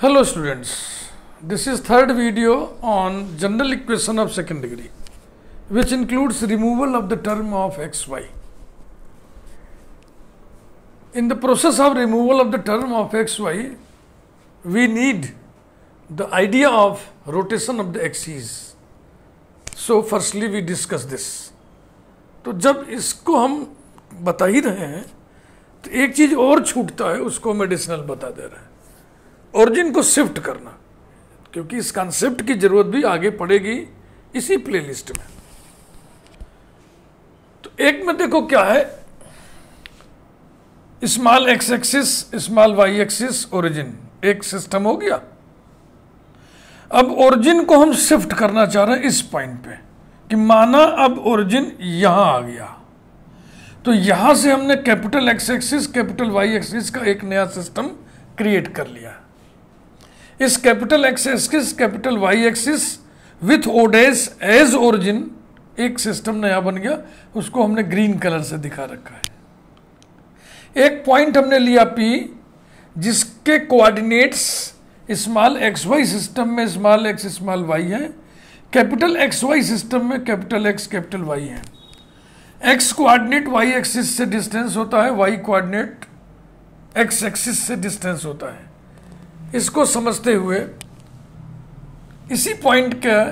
Hello students this is third video on general equation of second degree which includes removal of the term of x y in the process of removal of the term of x y we need the idea of rotation of the axes so firstly we discuss this तो जब इसको हम बता ही रहे हैं तो एक चीज और छूटता है उसको मेडिसिनल बता दे रहे हैं ओरिजिन को शिफ्ट करना क्योंकि इस कॉन्सेप्ट की जरूरत भी आगे पड़ेगी इसी प्लेलिस्ट में तो एक में देखो क्या है small x axis small y axis origin एक सिस्टम हो गया अब ओरिजिन को हम शिफ्ट करना चाह रहे हैं इस पॉइंट पे कि माना अब ओरिजिन यहां आ गया तो यहां से हमने capital X axis capital Y axis का एक नया सिस्टम क्रिएट कर लिया इस capital X axis capital Y axis with O dash as origin एक सिस्टम नया बन गया उसको हमने ग्रीन कलर से दिखा रखा है एक पॉइंट हमने लिया पी जिसके coordinates small x Y system में स्मॉल एक्स स्मॉल वाई है कैपिटल एक्स वाई सिस्टम में कैपिटल एक्स कैपिटल वाई है एक्स कोऑर्डिनेट वाई एक्सिस से डिस्टेंस होता है वाई कोऑर्डिनेट एक्स एक्सिस से डिस्टेंस होता है इसको समझते हुए इसी पॉइंट का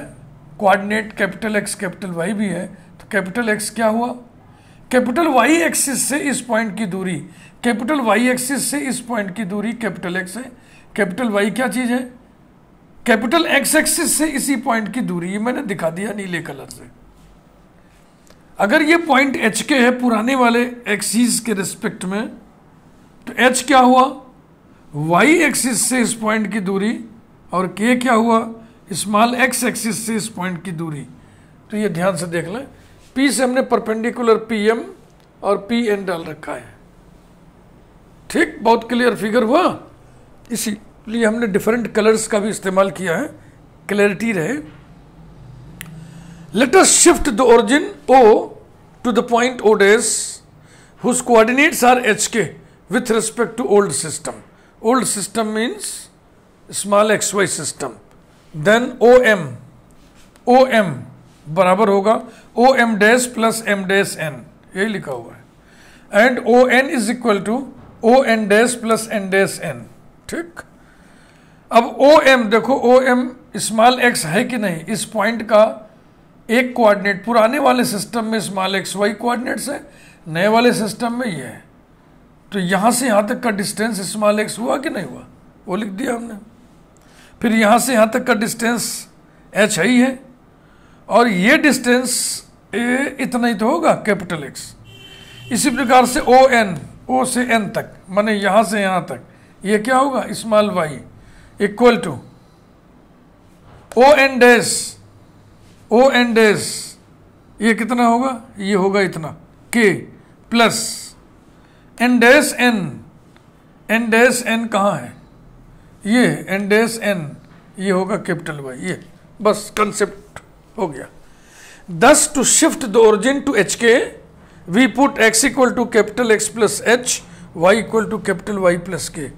coordinate capital X capital Y भी है तो कैपिटल एक्स क्या हुआ कैपिटल वाई एक्सिस से इस पॉइंट की दूरी कैपिटल वाई एक्सिस से इस पॉइंट की दूरी कैपिटल एक्स है कैपिटल वाई क्या चीज़ है कैपिटल एक्स एक्सिस से इसी पॉइंट की दूरी ये मैंने दिखा दिया नीले कलर से अगर ये पॉइंट एच के है पुराने वाले एक्सीज के रिस्पेक्ट में तो एच क्या हुआ वाई एक्सिस से इस पॉइंट की दूरी और के क्या हुआ स्मॉल एक्स एक्सिस से इस पॉइंट की दूरी तो ये ध्यान से देख लें पी से हमने परपेंडिकुलर पी एम और पी एन डाल रखा है ठीक बहुत क्लियर फिगर हुआ इसीलिए हमने डिफरेंट कलर्स का भी इस्तेमाल किया है क्लैरिटी रहे let's shift the origin O to the point O dash O dash whose coordinates are HK with respect to old old system means small xy system then om om बराबर होगा O M dash plus M dash N यही लिखा हुआ है and O N is equal to O N dash plus N dash N ठीक अब O M देखो O M small x है कि नहीं इस पॉइंट का एक कोऑर्डिनेट पुराने वाले सिस्टम में स्मॉल एक्स वाई कोऑर्डिनेट्स है नए वाले सिस्टम में ये है तो यहाँ से यहाँ तक का डिस्टेंस स्मॉल एक्स हुआ कि नहीं हुआ वो लिख दिया हमने फिर यहाँ से यहाँ तक का डिस्टेंस एच आई है और ये डिस्टेंस ए इतना ही तो होगा कैपिटल एक्स इसी प्रकार से ओ एन ओ से एन तक माने यहाँ से यहाँ तक ये क्या होगा small y equal to O N dash O N dash ये कितना होगा ये होगा इतना के plus N N N N कहाँ है ये एन एन ये होगा कैपिटल वाई ये बस कंसेप्ट हो गया thus to shift the origin to h k we put x equal to capital X plus h y equal to capital Y plus k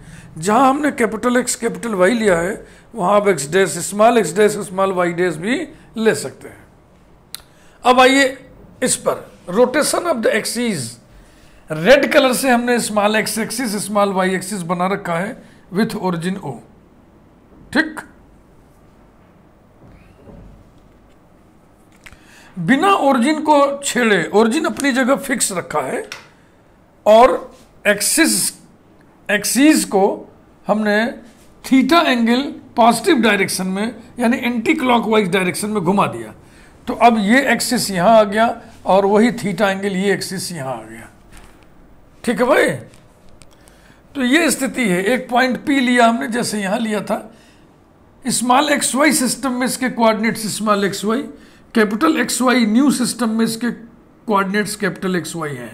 जहाँ हमने कैपिटल एक्स कैपिटल वाई लिया है वहाँ आप x dash small x dash small y dash भी ले सकते हैं अब आइए इस पर rotation of the axes red colour से हमने small x axis small y axis बना रखा है विथ ओरिजिन ओ ठीक बिना ओरिजिन को छेड़े ओरिजिन अपनी जगह फिक्स रखा है और एक्सिस एक्सिस को हमने थीटा एंगल पॉजिटिव डायरेक्शन में यानी एंटी क्लॉकवाइज डायरेक्शन में घुमा दिया तो अब ये एक्सिस यहां आ गया और वही थीटा एंगल ये एक्सिस यहां आ गया ठीक है भाई तो ये स्थिति है एक पॉइंट पी लिया हमने जैसे यहां लिया था स्मॉल एक्स वाई सिस्टम में इसके coordinates small x y capital X Y new system में इसके कोऑर्डिनेट्स कैपिटल एक्स वाई है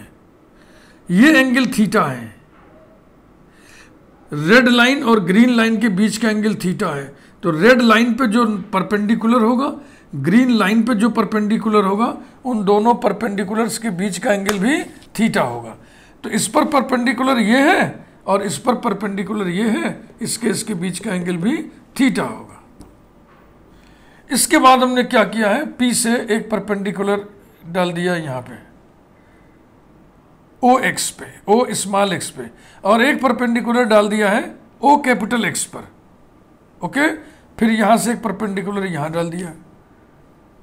ये एंगल थीटा है रेड लाइन और ग्रीन लाइन के बीच का एंगल थीटा है तो रेड लाइन पे जो परपेंडिकुलर होगा ग्रीन लाइन पे जो परपेंडिकुलर होगा उन दोनों परपेंडिकुलर्स के बीच का एंगल भी थीटा होगा तो इस पर परपेंडिकुलर ये है और इस पर परपेंडिकुलर ये है इसके इसके बीच का एंगल भी थीटा होगा इसके बाद हमने क्या किया है पी से एक परपेंडिकुलर डाल दिया यहां पे ओ एक्स पे ओ स्मॉल एक्स पे और एक परपेंडिकुलर डाल दिया है ओ कैपिटल एक्स पर ओके फिर यहां से एक परपेंडिकुलर यहां डाल दिया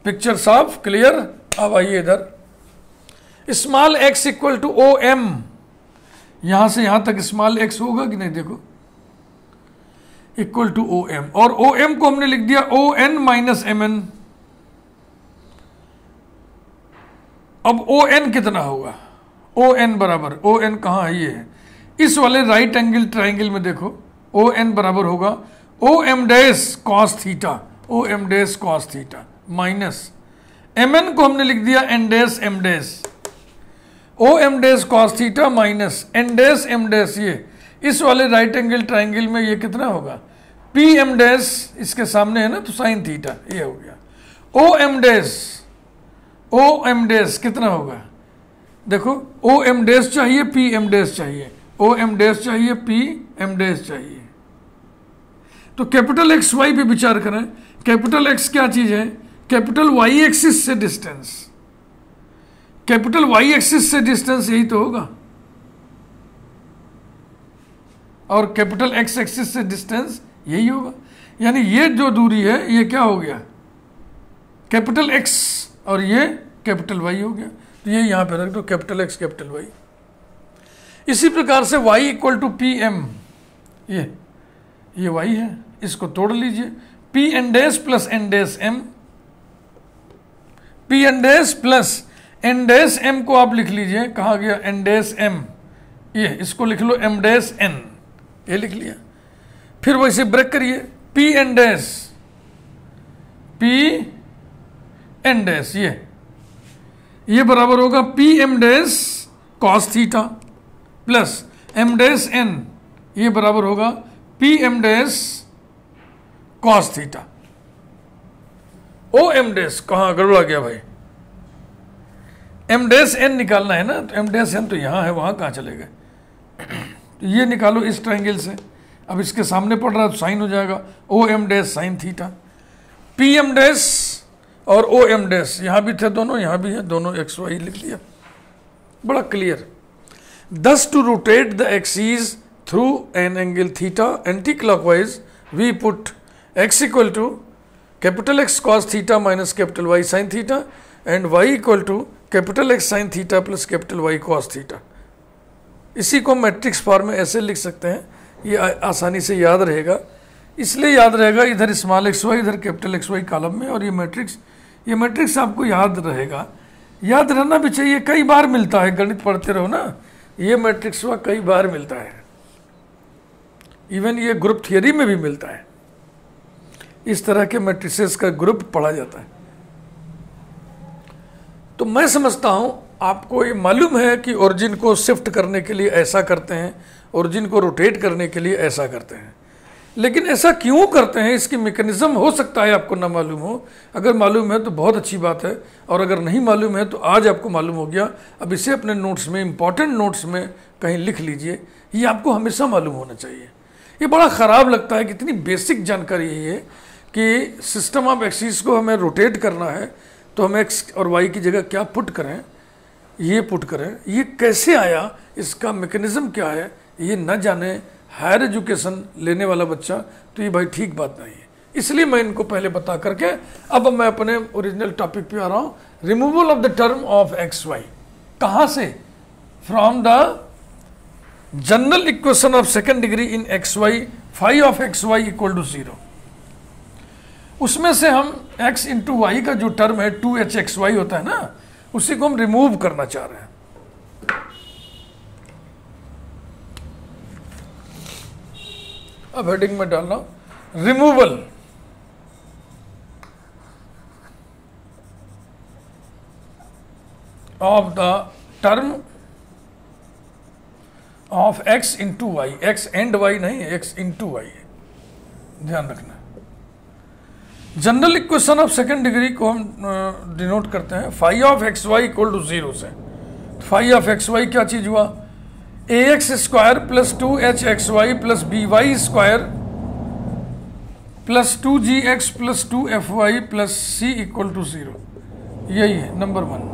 पिक्चर साफ क्लियर अब आइए इधर small x equal to O M यहां से यहां तक स्मॉल एक्स होगा कि नहीं देखो इक्वल टू ओ एम और ओ एम को हमने लिख दिया O N minus M N अब ओ एन कितना होगा ओ एन बराबर ओ एन कहां है ये है इस वाले राइट एंगल ट्राइंगल में देखो ओ एन बराबर होगा O M dash cos theta O M dash cos theta minus M N को हमने लिख दिया N dash M dash O M dash cos theta minus N dash M dash ये इस वाले राइट एंगल ट्राइंगल में ये कितना होगा पी एम डैस इसके सामने है ना तो साइन थीटा ये हो गया O M dash O M dash कितना होगा देखो ओ एम डैस चाहिए पी एम डैस चाहिए ओ एम डैस चाहिए पी एम डैस चाहिए तो कैपिटल एक्स वाई पे विचार करें कैपिटल एक्स क्या चीज़ है कैपिटल वाई एक्सिस से डिस्टेंस कैपिटल वाई एक्सिस से डिस्टेंस यही तो होगा और कैपिटल एक्स एक्सिस से डिस्टेंस यही होगा यानी ये जो दूरी है ये क्या हो गया कैपिटल एक्स और ये कैपिटल वाई हो गया तो ये यहां पे रख दो कैपिटल एक्स कैपिटल वाई इसी प्रकार से y equal to P M ये ये वाई है इसको तोड़ लीजिए P N plus and M P N dash plus N dash M को आप लिख लीजिए कहा गया एनडेस एम ये इसको लिख लो एम एन ये लिख लिया फिर वैसे ब्रेक करिए पी एन पी एन ये ये बराबर होगा P M dash cos theta plus M N ये बराबर होगा P M dash cos theta O M कहा कहाँ गड़बड़ा गया भाई एम डैश एन निकालना है ना तो एम डैश एन तो यहाँ है वहाँ कहाँ चले गए तो ये निकालो इस ट्राइंगल से अब इसके सामने पड़ रहा है तो साइन हो जाएगा O M dash sine theta P M dash और ओ एम डैश यहाँ भी थे दोनों यहाँ भी है दोनों एक्स वाई लिख दिया बड़ा clear thus to rotate the axes through an angle theta anti wise we put x equal to capital X cos theta minus capital Y sine theta and y equal to capital X sine theta plus capital Y cos theta इसी को matrix form में ऐसे लिख सकते हैं ये आसानी से याद रहेगा इसलिए याद रहेगा इधर स्मॉल एक्स वाई इधर कैपिटल एक्स वाई कॉलम में और ये मैट्रिक्स ये मैट्रिक्स आपको याद रहेगा याद रहना भी चाहिए कई बार मिलता है गणित पढ़ते रहो ना ये मैट्रिक्स हुआ कई बार मिलता है इवन ये ग्रुप थियोरी में भी मिलता है इस तरह के मैट्रिक्स का ग्रुप पढ़ा जाता है तो मैं समझता हूँ आपको ये मालूम है कि ओरिजिन को शिफ्ट करने के लिए ऐसा करते हैं ओरिजिन को रोटेट करने के लिए ऐसा करते हैं लेकिन ऐसा क्यों करते हैं इसकी मेकनिज़म हो सकता है आपको ना मालूम हो अगर मालूम है तो बहुत अच्छी बात है और अगर नहीं मालूम है तो आज आपको मालूम हो गया अब इसे अपने नोट्स में इम्पॉर्टेंट नोट्स में कहीं लिख लीजिए ये आपको हमेशा मालूम होना चाहिए ये बड़ा ख़राब लगता है कि इतनी बेसिक जानकारी है ये कि सिस्टम ऑफ एक्सीस को हमें रोटेट करना है तो हम एक्स और वाई की जगह क्या पुट करें ये पुट करें ये कैसे आया इसका मेकनिज़म क्या है ये न जाने हायर एजुकेशन लेने वाला बच्चा तो ये भाई ठीक बात नहीं है इसलिए मैं इनको पहले बता करके अब मैं अपने ओरिजिनल टॉपिक पे आ रहा हूँ removal of the term of x y कहाँ से from the general equation of second degree in x y phi of x y equal to zero उसमें से हम x इंटू वाई का जो टर्म है टू एच एक्स वाई होता है ना उसी को हम रिमूव करना चाह रहे हैं अब हेडिंग में डाल रहा हूं removal of the term of x into y x and y नहीं एक्स इंटू वाई ध्यान रखना general equation of second degree को हम डिनोट करते हैं phi of x y equal to zero से तो फाइव ऑफ एक्स वाई क्या चीज़ हुआ a x square plus two h x y plus b y square plus two g x plus two f y plus c equal to zero यही है number one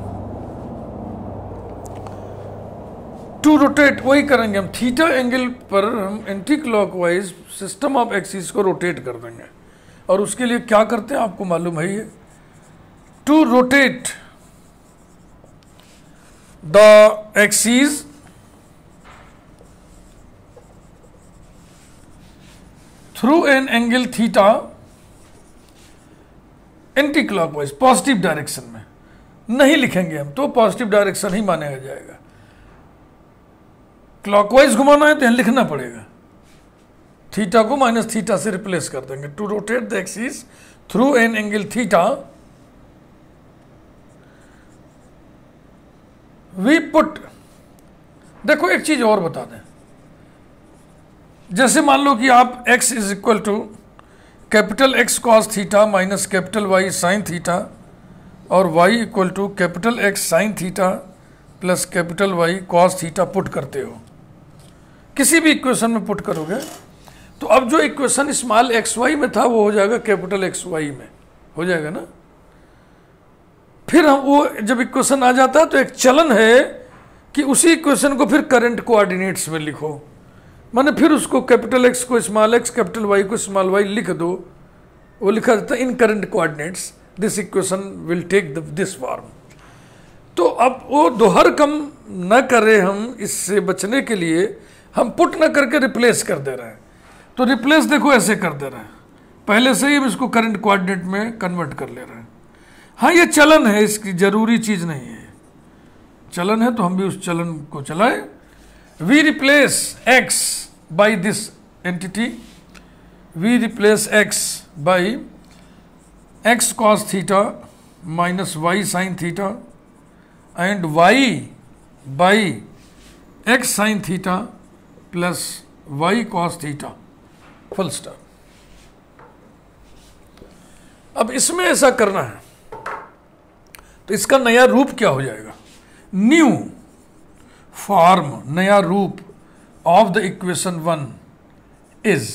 two rotate वही करेंगे हम theta angle पर हम anti clockwise system of axis को rotate कर देंगे और उसके लिए क्या करते हैं आपको मालूम है ये to rotate the axes through an angle theta anti clockwise positive direction में नहीं लिखेंगे हम तो पॉजिटिव डायरेक्शन ही माना जाएगा क्लॉकवाइज घुमाना है तो लिखना पड़ेगा थीटा को माइनस थीटा से रिप्लेस कर देंगे to rotate the axis through an angle theta we put देखो एक चीज और बता दें जैसे मान लो कि आप x is equal to capital X cos theta minus capital Y sine theta और y equal to capital X sine theta plus capital Y cos theta put करते हो किसी भी इक्वेशन में पुट करोगे तो अब जो इक्वेशन स्मॉल एक्स वाई में था वो हो जाएगा कैपिटल एक्स वाई में हो जाएगा ना फिर हम वो जब इक्वेशन आ जाता है तो एक चलन है कि उसी इक्वेशन को फिर करंट कोऑर्डिनेट्स में लिखो माने फिर उसको कैपिटल एक्स को स्मॉल एक्स कैपिटल वाई को स्मॉल वाई लिख दो वो लिखा जाता है in current coordinates this equation will take this form तो अब वो दोहर कम न करें हम इससे बचने के लिए हम पुट न करके रिप्लेस कर दे रहे हैं तो रिप्लेस देखो ऐसे कर दे रहे हैं पहले से ही हम इसको करंट क्वाड्रेंट में कन्वर्ट कर ले रहे हैं हाँ ये चलन है इसकी ज़रूरी चीज़ नहीं है चलन है तो हम भी उस चलन को चलाए we replace x by this entity we replace x by x cos theta minus y sine theta and y by x sine theta plus y cos theta full stop अब इसमें ऐसा करना है तो इसका नया रूप क्या हो जाएगा न्यू फॉर्म नया रूप of the equation one is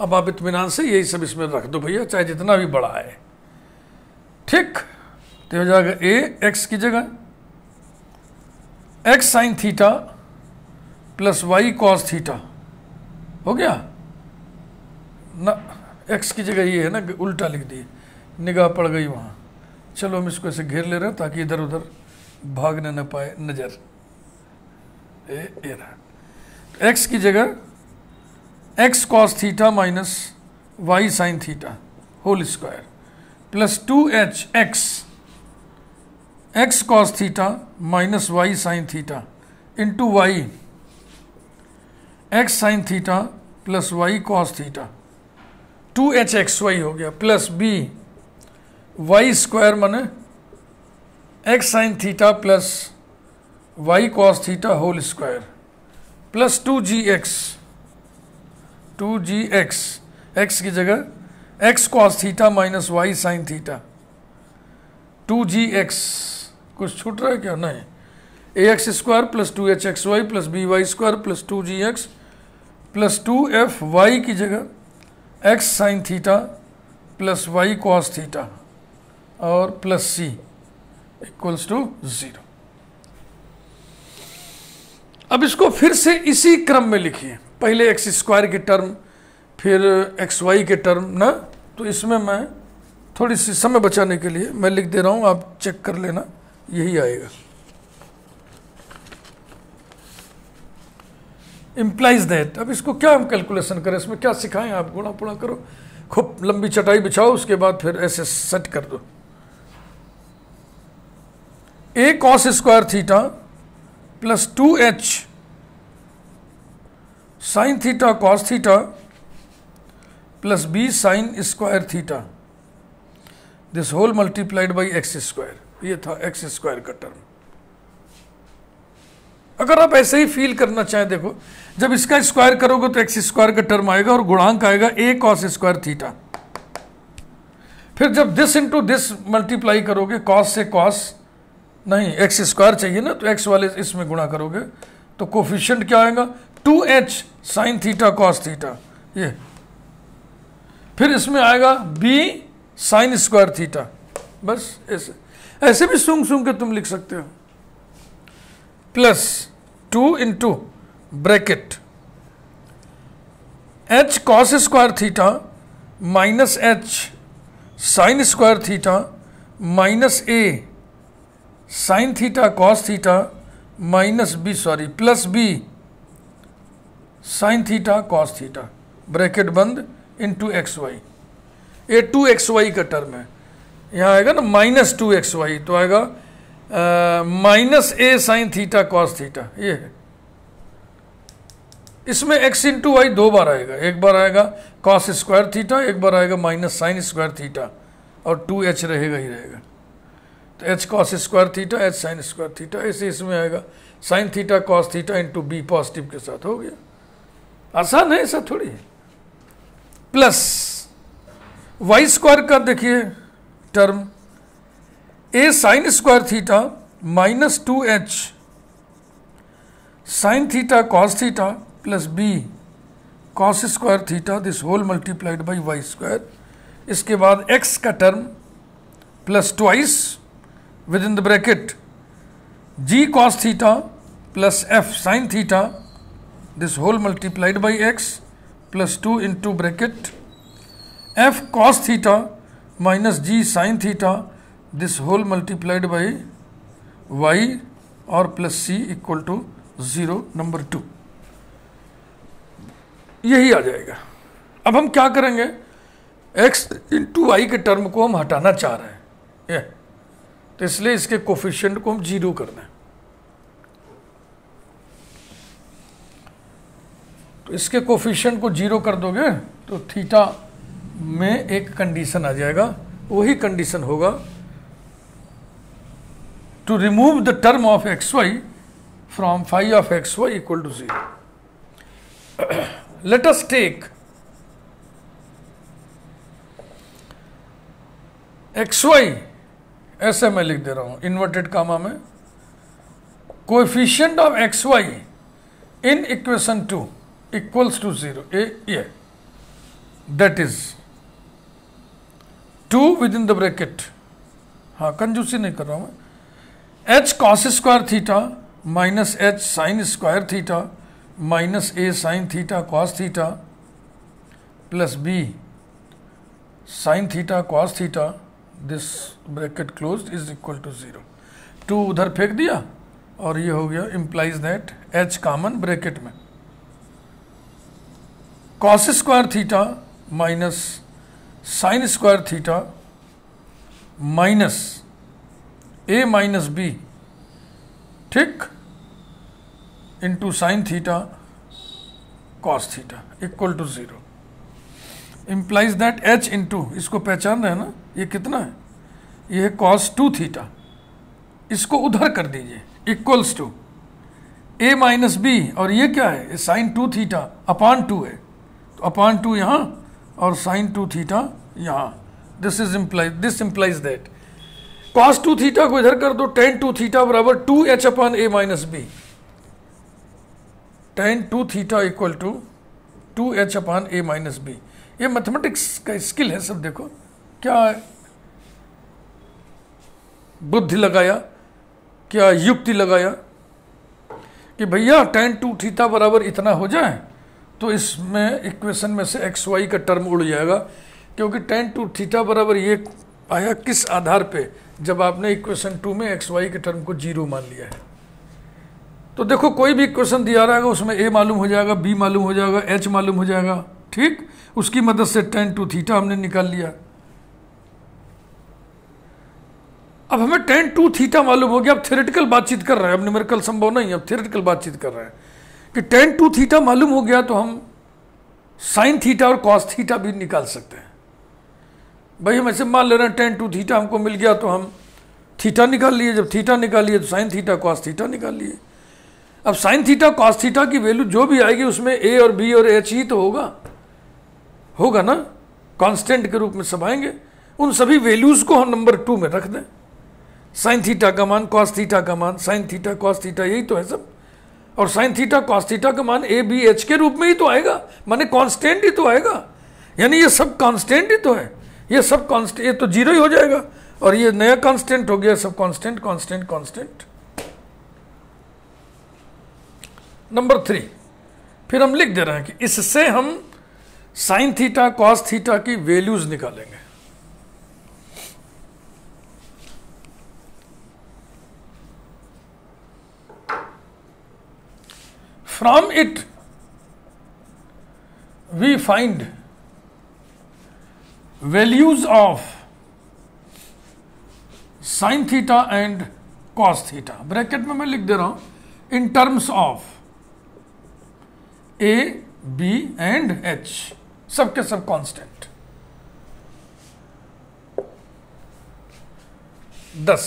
अब आप इतमान से यही सब इसमें रख दो भैया चाहे जितना भी बड़ा है ठीक तो हो जाएगा ए एक्स की जगह x sine theta plus y cos theta हो गया ना एक्स की जगह ये है ना उल्टा लिख दिए निगाह पड़ गई वहाँ चलो हम इसको ऐसे घेर ले रहे हैं ताकि इधर उधर भागने ना पाए नज़र ए ए रहा एक्स की जगह x cos theta minus y sine theta whole square plus two h x x cos theta minus y sine theta into y x sine theta plus y cos theta two h x y हो गया plus b y square माने x sine theta plus y cos theta whole square plus two g x two g x x की जगह x cos theta minus y sine theta two g x कुछ छूट रहा है क्या नहीं a x square plus two h x y plus b y square plus two g x plus two f y की जगह x sine theta plus y cos theta और plus c equals to zero अब इसको फिर से इसी क्रम में लिखिए पहले एक्स स्क्वायर के टर्म फिर एक्स वाई के टर्म ना तो इसमें मैं थोड़ी सी समय बचाने के लिए मैं लिख दे रहा हूँ आप चेक कर लेना यही आएगा इम्प्लाइज दैट अब इसको क्या हम कैलकुलेशन करें इसमें क्या सिखाएं आप गुणा पुणा करो खूब लंबी चटाई बिछाओ उसके बाद फिर ऐसे सेट कर दो a cos square theta plus two h sine theta cos theta plus b sine square theta this whole multiplied by x square ये था एक्स स्क्वायर का टर्म अगर आप ऐसे ही फील करना चाहें देखो जब इसका स्क्वायर करोगे तो एक्स स्क्वायर का टर्म आएगा और गुणांक आएगा ए कॉस स्क्वायर थीटा फिर जब दिस इंटू दिस मल्टीप्लाई करोगे कॉस से कॉस नहीं एक्स स्क्वायर चाहिए ना तो एक्स वाले इसमें गुणा करोगे तो कोफिशियंट क्या आएगा two h sine theta cos theta ये फिर इसमें आएगा बी साइन स्क्वायर थीटा बस ऐसे ऐसे भी सुंग सुंग के तुम लिख सकते हो plus two into bracket h cos square theta minus h sine square theta minus a sine theta cos theta minus b sorry plus b sine theta cos theta bracket बंद into x y a two x y का term है यहाँ आएगा ना minus two x y तो आएगा minus a sine theta cos theta ये है इसमें एक्स इंटू वाई दो बार आएगा एक बार आएगा कॉस स्क्वायर थीटा एक बार आएगा माइनस साइन स्क्वायर थीटा और टू एच रहेगा ही रहेगा तो h cos square theta h sine square theta ऐसे इसमें आएगा sine theta cos theta into b positive के साथ हो गया आसान है ऐसा थोड़ी है प्लस वाई स्क्वायर का देखिए term a sine square theta minus two h sine theta cos theta plus b cos square theta this whole multiplied by y square इसके बाद एक्स का term plus twice within the bracket g cos theta plus f sine theta this whole multiplied by x plus two into bracket f cos theta minus g sine theta this whole multiplied by y और plus c equal to zero number two यही आ जाएगा अब हम क्या करेंगे x into y के term को हम हटाना चाह रहे हैं ये तो इसलिए इसके कोफिशियंट को हम जीरो कर दें तो इसके कोफिशियंट को जीरो कर दोगे तो थीटा में एक कंडीशन आ जाएगा वही कंडीशन होगा to remove the term of xy from phi of xy equal to 0. Let us take xy ऐसे मैं लिख दे रहा हूं इन्वर्टेड कामा में coefficient of x y in equation two equals to zero ये that is two within the bracket हाँ कंजूसी नहीं कर रहा हूं मैं h cos square theta minus h sine square theta minus a sine theta cos theta plus b sine theta cos theta this bracket close is equal to zero two उधर फेंक दिया और ये हो गया implies that h common bracket में cos square theta minus sine square theta minus a minus b ठीक into sine theta cos theta equal to zero implies that h into इसको पहचान रहे ना ये कितना है ये है कॉस टू थीटा इसको उधर कर दीजिए equals to a minus b और ये क्या है sine two theta upon two है तो अपान टू यहाँ और साइन टू थीटा यहाँ this is implies this implies that cos two theta को इधर कर दो टेन टू थीटा बराबर two h upon a minus b tan two theta equal to two h upon a minus b ये mathematics का skill है सब देखो क्या बुद्धि लगाया क्या युक्ति लगाया कि भैया टेन टू थीटा बराबर इतना हो जाए तो इसमें इक्वेशन में से एक्स वाई का टर्म उड़ जाएगा क्योंकि टेन टू थीटा बराबर ये आया किस आधार पे जब आपने इक्वेशन टू में एक्स वाई के टर्म को जीरो मान लिया है तो देखो कोई भी इक्वेशन दिया रहेगा उसमें ए मालूम हो जाएगा बी मालूम हो जाएगा एच मालूम हो जाएगा ठीक उसकी मदद से टेन टू थीटा हमने निकाल लिया अब हमें टेन टू थीटा मालूम हो गया अब थेरेटिकल बातचीत कर रहे हैं अब न्यूमेरिकल संभव नहीं है अब थेरेटिकल बातचीत कर रहे हैं कि टेन टू थीटा मालूम हो गया तो हम साइन थीटा और कॉस थीटा भी निकाल सकते हैं भाई हम ऐसे मान ले रहे हैं टेन टू थीटा हमको मिल गया तो हम थीटा निकाल लिए जब थीटा निकाल लिए तो साइन थीटा कॉस थीटा निकाल लिए अब साइन थीटा कॉस थीटा की वैल्यू जो भी आएगी उसमें ए और बी और एच ही तो होगा होगा ना कांस्टेंट के रूप में सब आएंगे उन सभी वैल्यूज़ को हम नंबर टू में रख दें साइन थीटा का मान कॉस थीटा का मान साइन थीटा कॉस थीटा यही तो है सब और साइन थीटा कॉस थीटा का मान ए बी एच के रूप में ही तो आएगा माने कांस्टेंट ही तो आएगा यानी ये सब कांस्टेंट ही तो है ये सब कॉन्स्टेंट ये तो जीरो ही हो जाएगा और ये नया कांस्टेंट हो गया सब constant constant constant number three फिर हम लिख दे रहे हैं कि इससे हम साइन थीटा कॉस थीटा की वैल्यूज निकालेंगे from it we find values of sine theta and cos theta bracket में मैं लिख दे रहा हूं in terms of a b and h सबके सब कांस्टेंट दस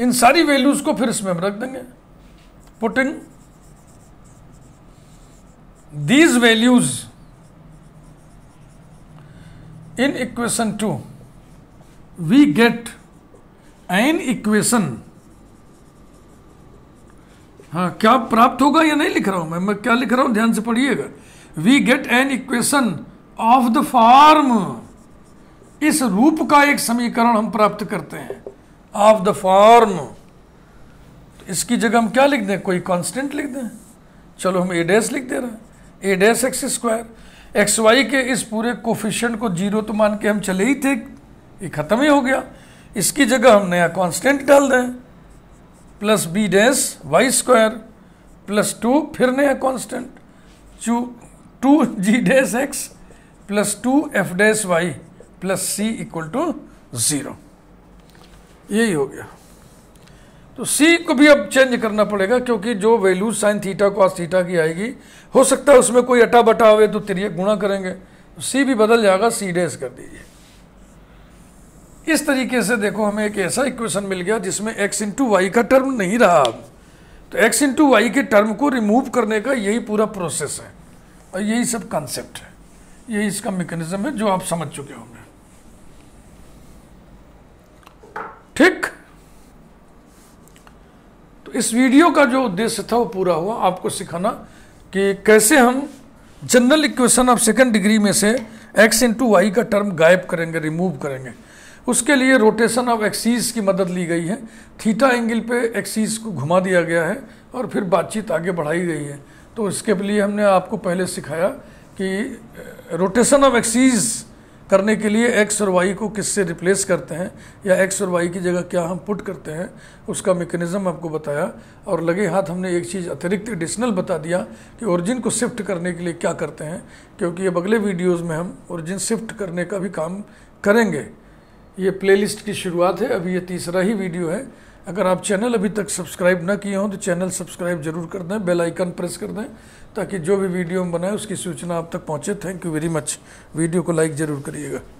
इन सारी वैल्यूज को फिर इसमें हम रख देंगे putting these values in equation 2 we get an equation हाँ क्या प्राप्त होगा या नहीं लिख रहा हूं मैं मैं क्या लिख रहा हूं ध्यान से पढ़िएगा we get an equation of the form इस रूप का एक समीकरण हम प्राप्त करते हैं ऑफ द फॉर्म इसकी जगह हम क्या लिख दें कोई कांस्टेंट लिख दें चलो हम ए डैस लिख दे रहे हैं a dash x square x y के इस पूरे कोफिशेंट को जीरो तो मान के हम चले ही थे ये ख़त्म ही हो गया इसकी जगह हम नया कांस्टेंट डाल दें plus b dash y square plus two फिर नया constant two two g dash x plus two f dash y plus c equal to zero यही हो गया तो सी को भी अब चेंज करना पड़ेगा क्योंकि जो value sine theta cos theta की आएगी हो सकता है उसमें कोई अटा बटा हुए तो तिरिय गुणा करेंगे तो सी भी बदल जाएगा सी डेस कर दीजिए इस तरीके से देखो हमें एक ऐसा इक्वेशन मिल गया जिसमें एक्स इंटू वाई का टर्म नहीं रहा अब तो एक्स इंटू वाई के टर्म को रिमूव करने का यही पूरा प्रोसेस है और यही सब कॉन्सेप्ट है यही इसका मेकेनिज्म है जो आप समझ चुके होंगे ठीक तो इस वीडियो का जो उद्देश्य था वो पूरा हुआ आपको सिखाना कि कैसे हम general equation of second degree में से एक्स इंटू वाई का टर्म गायब करेंगे रिमूव करेंगे उसके लिए रोटेशन ऑफ एक्सीज की मदद ली गई है थीटा एंगल पे एक्सीज को घुमा दिया गया है और फिर बातचीत आगे बढ़ाई गई है तो इसके लिए हमने आपको पहले सिखाया कि रोटेशन ऑफ एक्सीज करने के लिए एक्स और वाई को किससे रिप्लेस करते हैं या एक्स और वाई की जगह क्या हम पुट करते हैं उसका मेकनिज़म आपको बताया और लगे हाथ हमने एक चीज़ अतिरिक्त एडिशनल बता दिया कि ओरिजिन को शिफ्ट करने के लिए क्या करते हैं क्योंकि अब अगले वीडियोज़ में हम ओरिजिन शिफ्ट करने का भी काम करेंगे ये प्लेलिस्ट की शुरुआत है अभी ये तीसरा ही वीडियो है अगर आप चैनल अभी तक सब्सक्राइब ना किए हों तो चैनल सब्सक्राइब जरूर कर दें बेल आइकन प्रेस कर दें ताकि जो भी वीडियो हम बनाएं उसकी सूचना आप तक पहुंचे thank you very much video को लाइक ज़रूर करिएगा